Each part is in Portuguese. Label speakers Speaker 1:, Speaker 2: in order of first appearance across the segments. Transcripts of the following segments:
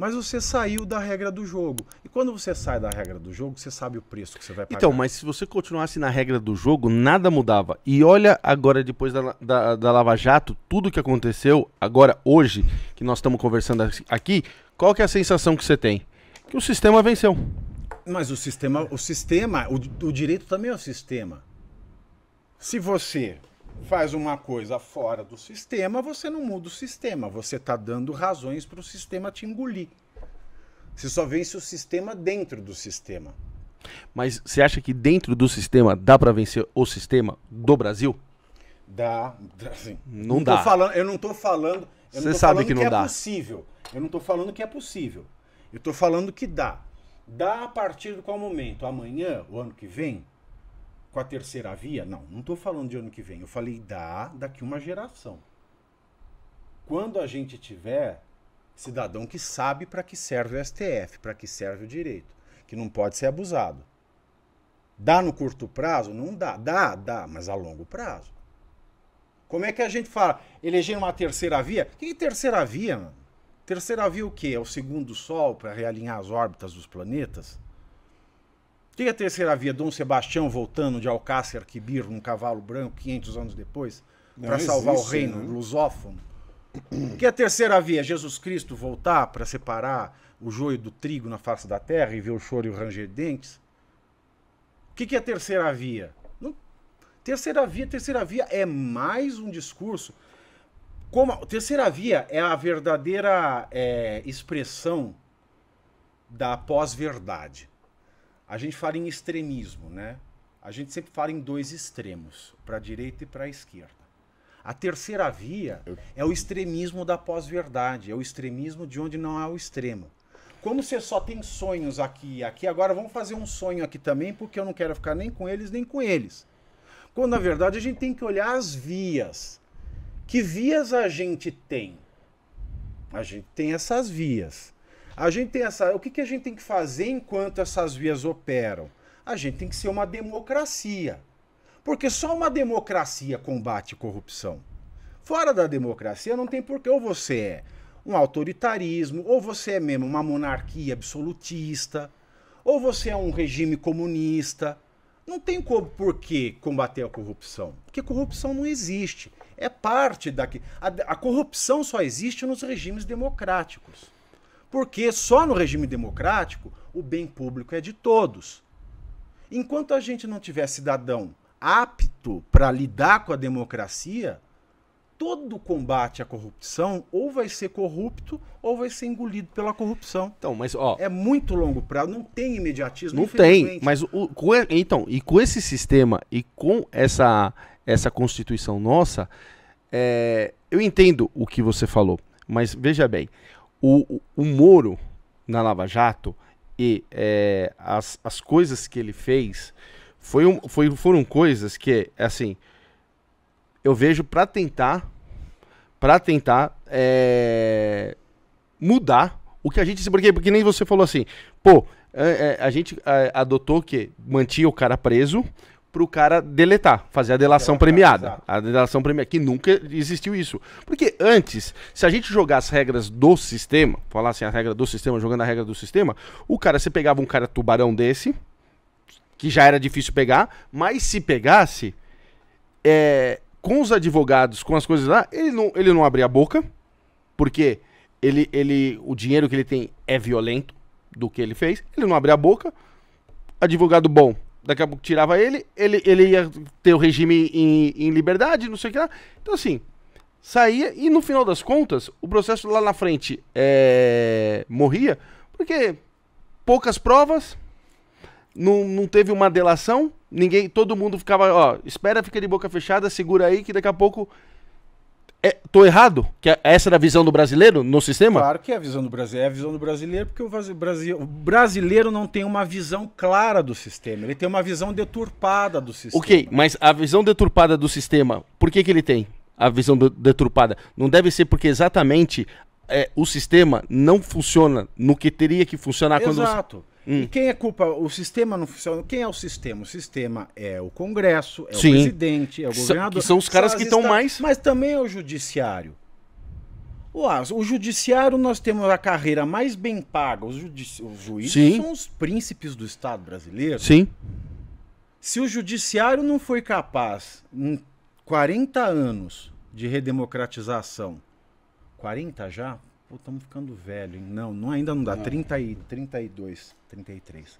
Speaker 1: Mas você saiu da regra do jogo. E quando você sai da regra do jogo, você sabe o preço que você vai então, pagar. Então,
Speaker 2: mas se você continuasse na regra do jogo, nada mudava. E olha agora, depois da, da, da Lava Jato, tudo que aconteceu, agora, hoje, que nós estamos conversando aqui, qual que é a sensação que você tem?
Speaker 1: Que o sistema venceu. Mas o sistema, o sistema, o, o direito também é o sistema. Se você faz uma coisa fora do sistema, você não muda o sistema. Você está dando razões para o sistema te engolir. Você só vence o sistema dentro do sistema.
Speaker 2: Mas você acha que dentro do sistema dá para vencer o sistema do Brasil?
Speaker 1: Dá. Assim, não, não dá. Falando, eu não estou falando. Você sabe falando que não que é dá. É possível. Eu não estou falando que é possível. Eu estou falando que dá. Dá a partir de qual momento? Amanhã, o ano que vem? com a terceira via? Não, não estou falando de ano que vem. Eu falei da daqui uma geração. Quando a gente tiver cidadão que sabe para que serve o STF, para que serve o direito, que não pode ser abusado. Dá no curto prazo? Não dá. Dá, dá, mas a longo prazo. Como é que a gente fala? Eleger uma terceira via? Que terceira via, mano? Terceira via o quê? É o segundo sol para realinhar as órbitas dos planetas? Tem a terceira via, Dom Sebastião voltando de Alcácer Quibir num cavalo branco 500 anos depois para salvar existe, o reino né? lusófono. Que a terceira via, Jesus Cristo voltar para separar o joio do trigo na face da terra e ver o choro e o ranger de dentes. O que, que é a terceira via? Não. Terceira via, terceira via é mais um discurso. Como a terceira via é a verdadeira é, expressão da pós-verdade. A gente fala em extremismo, né? A gente sempre fala em dois extremos, para a direita e para a esquerda. A terceira via é o extremismo da pós-verdade, é o extremismo de onde não há o extremo. Como você só tem sonhos aqui e aqui, agora vamos fazer um sonho aqui também, porque eu não quero ficar nem com eles, nem com eles. Quando na verdade a gente tem que olhar as vias. Que vias a gente tem? A gente tem essas vias. A gente tem essa. O que, que a gente tem que fazer enquanto essas vias operam? A gente tem que ser uma democracia. Porque só uma democracia combate corrupção. Fora da democracia não tem porquê. Ou você é um autoritarismo, ou você é mesmo uma monarquia absolutista, ou você é um regime comunista. Não tem como, por combater a corrupção. Porque corrupção não existe. É parte daqui. A, a corrupção só existe nos regimes democráticos. Porque só no regime democrático o bem público é de todos. Enquanto a gente não tiver cidadão apto para lidar com a democracia, todo combate à corrupção ou vai ser corrupto ou vai ser engolido pela corrupção. Então, mas ó, é muito longo prazo, não tem imediatismo. Não tem, mas
Speaker 2: o com, então e com esse sistema e com essa essa constituição nossa, é, eu entendo o que você falou, mas veja bem, o, o Moro na Lava Jato e é, as, as coisas que ele fez foi um, foi, foram coisas que, assim, eu vejo para tentar, para tentar é, mudar o que a gente porque, porque nem você falou assim, pô, a, é, é, a gente é, adotou que mantinha o cara preso, pro cara deletar, fazer a delação premiada. Exato. A delação premiada, que nunca existiu isso. Porque antes, se a gente jogar as regras do sistema, falar assim a regra do sistema, jogando a regra do sistema, o cara, você pegava um cara tubarão desse, que já era difícil pegar, mas se pegasse, é, com os advogados, com as coisas lá, ele não, ele não abria a boca, porque ele, ele, o dinheiro que ele tem é violento do que ele fez, ele não abria a boca, advogado bom daqui a pouco tirava ele, ele, ele ia ter o regime em, em liberdade, não sei o que lá. Então, assim, saía e no final das contas, o processo lá na frente é, morria, porque poucas provas, não, não teve uma delação, ninguém, todo mundo ficava, ó, espera, fica de boca fechada, segura aí que daqui a pouco é, tô errado? Que é essa era a visão do brasileiro no sistema? Claro
Speaker 1: que é a visão do brasileiro. É a visão do brasileiro porque o, o brasileiro não tem uma visão clara do sistema. Ele tem uma visão deturpada do sistema. Ok,
Speaker 2: mas a visão deturpada do sistema, por que, que ele tem a visão deturpada? Não deve ser porque exatamente é, o sistema não funciona no que teria que funcionar Exato. quando. Exato. Hum. E
Speaker 1: quem é culpa? O sistema não funciona. Quem é o sistema? O sistema é o Congresso, é Sim. o presidente, é o governador. Que são os caras que estão mais. Mas também é o judiciário. o judiciário, nós temos a carreira mais bem paga. Os, os juízes Sim. são os príncipes do Estado brasileiro. Sim. Se o judiciário não foi capaz, em 40 anos de redemocratização, 40 já? Pô, estamos ficando velho, hein? Não, não ainda não dá. Não. 30 e, 32, 33.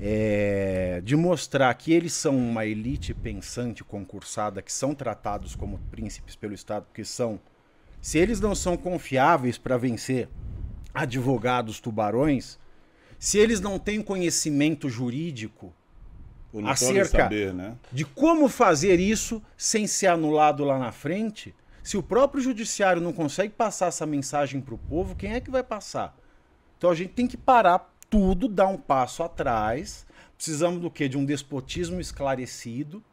Speaker 1: É, de mostrar que eles são uma elite pensante, concursada, que são tratados como príncipes pelo Estado, porque são. Se eles não são confiáveis para vencer advogados tubarões, se eles não têm conhecimento jurídico acerca saber, né? de como fazer isso sem ser anulado lá na frente, se o próprio judiciário não consegue passar essa mensagem para o povo, quem é que vai passar? Então a gente tem que parar tudo, dar um passo atrás. Precisamos do quê? De um despotismo esclarecido,